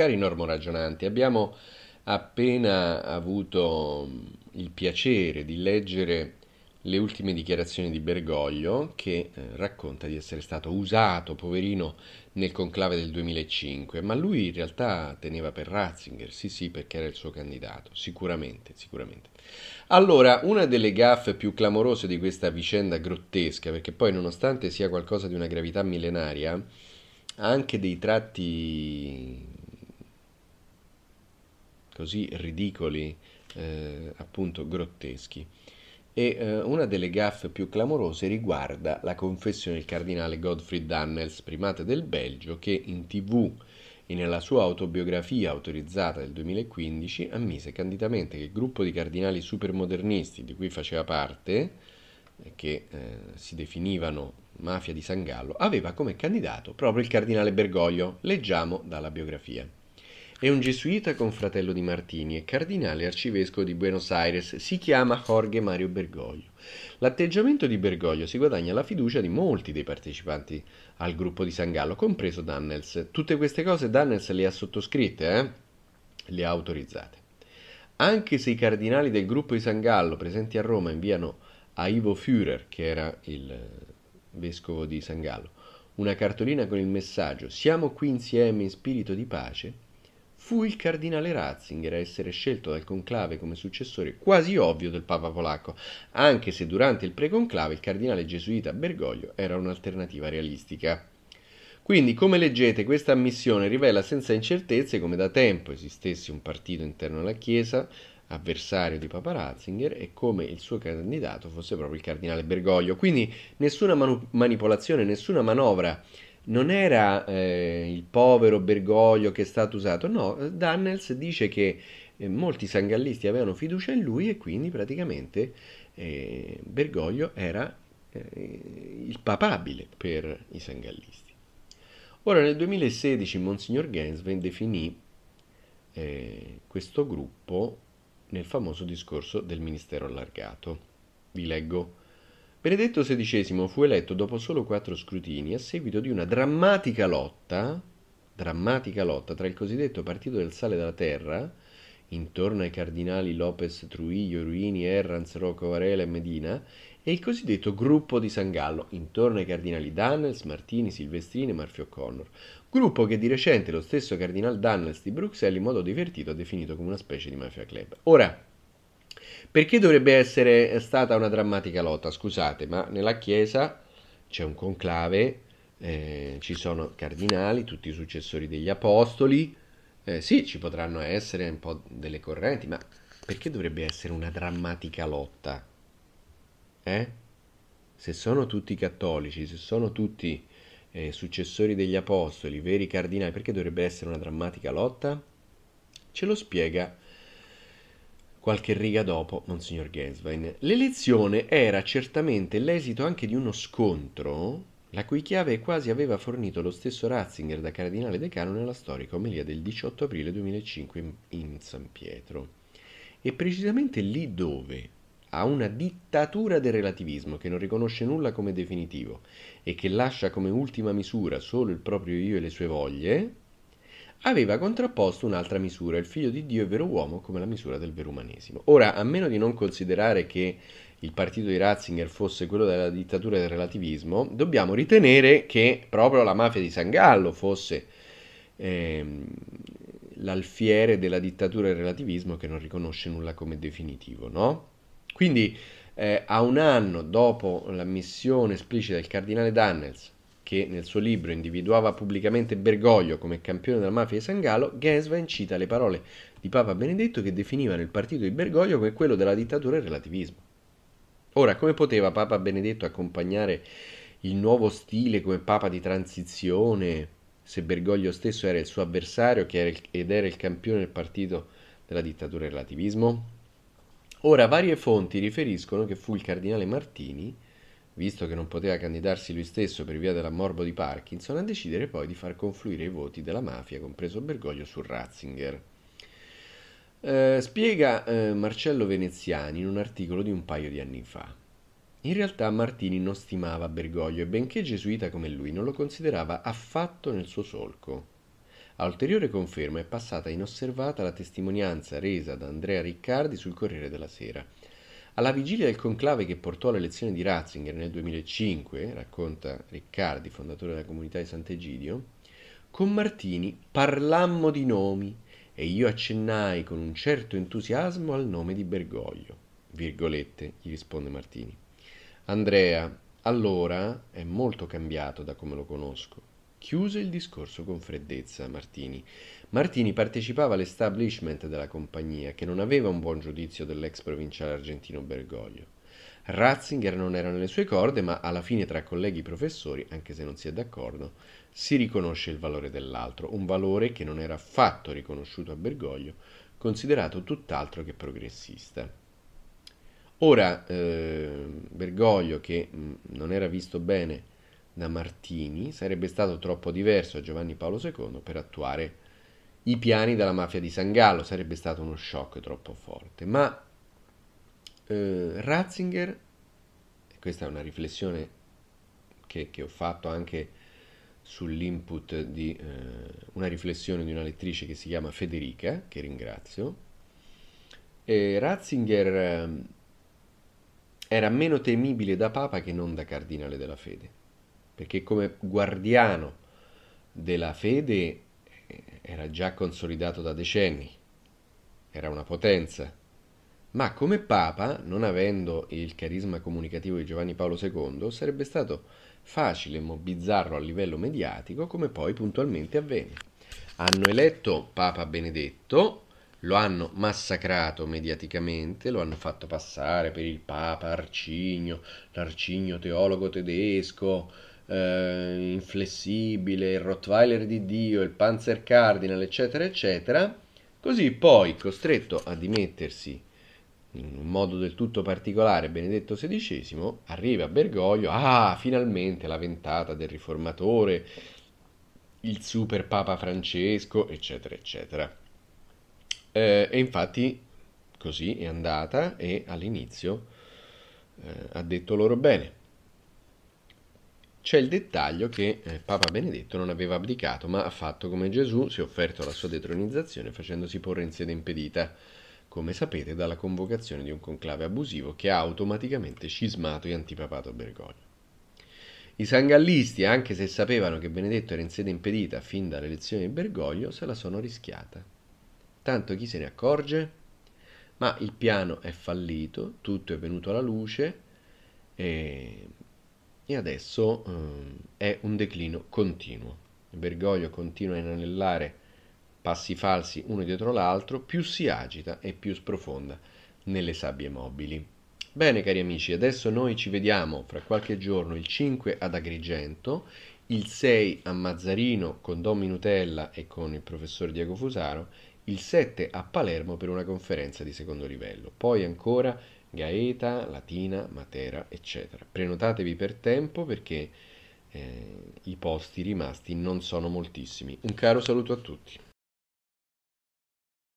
Cari Normo Ragionanti, abbiamo appena avuto mm, il piacere di leggere le ultime dichiarazioni di Bergoglio che eh, racconta di essere stato usato, poverino, nel conclave del 2005, ma lui in realtà teneva per Ratzinger, sì sì, perché era il suo candidato, sicuramente, sicuramente. Allora, una delle gaffe più clamorose di questa vicenda grottesca, perché poi nonostante sia qualcosa di una gravità millenaria, ha anche dei tratti così ridicoli, eh, appunto grotteschi. E eh, una delle gaffe più clamorose riguarda la confessione del cardinale Godfrey Dannels, primate del Belgio, che in tv e nella sua autobiografia autorizzata del 2015 ammise candidamente che il gruppo di cardinali supermodernisti di cui faceva parte, eh, che eh, si definivano mafia di San Gallo, aveva come candidato proprio il cardinale Bergoglio. Leggiamo dalla biografia. È un gesuita confratello di Martini e cardinale arcivescovo di Buenos Aires. Si chiama Jorge Mario Bergoglio. L'atteggiamento di Bergoglio si guadagna la fiducia di molti dei partecipanti al gruppo di San Gallo, compreso Dannels. Tutte queste cose Dannels le ha sottoscritte, eh? le ha autorizzate. Anche se i cardinali del gruppo di San Gallo presenti a Roma inviano a Ivo Führer, che era il vescovo di San Gallo, una cartolina con il messaggio Siamo qui insieme in spirito di pace, fu il cardinale Ratzinger a essere scelto dal conclave come successore quasi ovvio del Papa polacco, anche se durante il preconclave il cardinale gesuita Bergoglio era un'alternativa realistica. Quindi, come leggete, questa ammissione rivela senza incertezze come da tempo esistesse un partito interno alla Chiesa, avversario di Papa Ratzinger, e come il suo candidato fosse proprio il cardinale Bergoglio. Quindi nessuna manipolazione, nessuna manovra non era eh, il povero Bergoglio che è stato usato, no, Dannels dice che eh, molti sangallisti avevano fiducia in lui e quindi praticamente eh, Bergoglio era eh, il papabile per i sangallisti. Ora nel 2016 Monsignor Gensven definì eh, questo gruppo nel famoso discorso del Ministero allargato. Vi leggo Benedetto XVI fu eletto dopo solo quattro scrutini a seguito di una drammatica lotta, drammatica lotta tra il cosiddetto Partito del Sale della Terra, intorno ai cardinali Lopez Truillo, Ruini, Erranz, Rocco Varela e Medina, e il cosiddetto gruppo di San Gallo, intorno ai cardinali Dannels, Martini, Silvestrini e Marfio Connor, gruppo che di recente lo stesso cardinal Dannels di Bruxelles in modo divertito ha definito come una specie di mafia club. Ora, perché dovrebbe essere stata una drammatica lotta? Scusate, ma nella Chiesa c'è un conclave, eh, ci sono cardinali, tutti i successori degli apostoli. Eh, sì, ci potranno essere un po' delle correnti, ma perché dovrebbe essere una drammatica lotta? Eh? Se sono tutti cattolici, se sono tutti eh, successori degli apostoli, veri cardinali, perché dovrebbe essere una drammatica lotta? Ce lo spiega Qualche riga dopo, Monsignor Genswein. L'elezione era certamente l'esito anche di uno scontro, la cui chiave quasi aveva fornito lo stesso Ratzinger da cardinale decano nella storica omelia del 18 aprile 2005 in, in San Pietro. E precisamente lì dove, a una dittatura del relativismo che non riconosce nulla come definitivo e che lascia come ultima misura solo il proprio io e le sue voglie, aveva contrapposto un'altra misura, il figlio di Dio è vero uomo come la misura del vero umanesimo. Ora, a meno di non considerare che il partito di Ratzinger fosse quello della dittatura del relativismo, dobbiamo ritenere che proprio la mafia di San Gallo fosse ehm, l'alfiere della dittatura del relativismo che non riconosce nulla come definitivo, no? Quindi eh, a un anno dopo l'ammissione esplicita del cardinale Dannels che nel suo libro individuava pubblicamente Bergoglio come campione della mafia di San Gallo, Genswein cita le parole di Papa Benedetto che definivano il partito di Bergoglio come quello della dittatura e il relativismo. Ora, come poteva Papa Benedetto accompagnare il nuovo stile come Papa di transizione, se Bergoglio stesso era il suo avversario era il, ed era il campione del partito della dittatura e relativismo? Ora, varie fonti riferiscono che fu il cardinale Martini visto che non poteva candidarsi lui stesso per via dell'ammorbo di Parkinson, a decidere poi di far confluire i voti della mafia, compreso Bergoglio, su Ratzinger. Eh, spiega eh, Marcello Veneziani in un articolo di un paio di anni fa. In realtà Martini non stimava Bergoglio e benché gesuita come lui non lo considerava affatto nel suo solco. A ulteriore conferma è passata inosservata la testimonianza resa da Andrea Riccardi sul Corriere della Sera. Alla vigilia del conclave che portò all'elezione di Ratzinger nel 2005, racconta Riccardi, fondatore della comunità di Sant'Egidio, con Martini parlammo di nomi e io accennai con un certo entusiasmo al nome di Bergoglio. Virgolette, gli risponde Martini. Andrea, allora, è molto cambiato da come lo conosco. Chiuse il discorso con freddezza Martini. Martini partecipava all'establishment della compagnia, che non aveva un buon giudizio dell'ex provinciale argentino Bergoglio. Ratzinger non era nelle sue corde, ma alla fine tra colleghi professori, anche se non si è d'accordo, si riconosce il valore dell'altro, un valore che non era affatto riconosciuto a Bergoglio, considerato tutt'altro che progressista. Ora, eh, Bergoglio, che mh, mm, non era visto bene da Martini, sarebbe stato troppo diverso a Giovanni Paolo II per attuare i piani della mafia di San Gallo, sarebbe stato uno shock troppo forte. Ma eh, Ratzinger, questa è una riflessione che, che ho fatto anche sull'input di eh, una riflessione di una lettrice che si chiama Federica, che ringrazio, e Ratzinger ehm, era meno temibile da papa che non da cardinale della fede perché come guardiano della fede eh, era già consolidato da decenni, era una potenza, ma come Papa, non avendo il carisma comunicativo di Giovanni Paolo II, sarebbe stato facile mobbizzarlo a livello mediatico come poi puntualmente avvenne. Hanno eletto Papa Benedetto, lo hanno massacrato mediaticamente, lo hanno fatto passare per il Papa Arcigno, l'Arcigno teologo tedesco, eh, inflessibile, il Rottweiler di Dio, il Panzer Cardinal, eccetera, eccetera, così poi costretto a dimettersi in un modo del tutto particolare, Benedetto XVI arriva a Bergoglio, ah, finalmente la ventata del riformatore, il super Papa Francesco, eccetera, eccetera. Eh, e infatti così è andata e all'inizio eh, ha detto loro bene. C'è il dettaglio che eh, Papa Benedetto non aveva abdicato, ma ha fatto come Gesù, si è offerto alla sua detronizzazione facendosi porre in sede impedita, come sapete, dalla convocazione di un conclave abusivo che ha automaticamente scismato e antipapato Bergoglio. I sangallisti, anche se sapevano che Benedetto era in sede impedita fin dall'elezione di Bergoglio, se la sono rischiata. Tanto chi se ne accorge? Ma il piano è fallito, tutto è venuto alla luce e e adesso ehm, è un declino continuo. Bergoglio continua a inanellare passi falsi uno dietro l'altro, più si agita e più sprofonda nelle sabbie mobili. Bene cari amici, adesso noi ci vediamo fra qualche giorno il 5 ad Agrigento, il 6 a Mazzarino con Don Minutella e con il professor Diego Fusaro, il 7 a Palermo per una conferenza di secondo livello, poi ancora Gaeta, Latina, Matera, eccetera. Prenotatevi per tempo perché eh, i posti rimasti non sono moltissimi. Un caro saluto a tutti.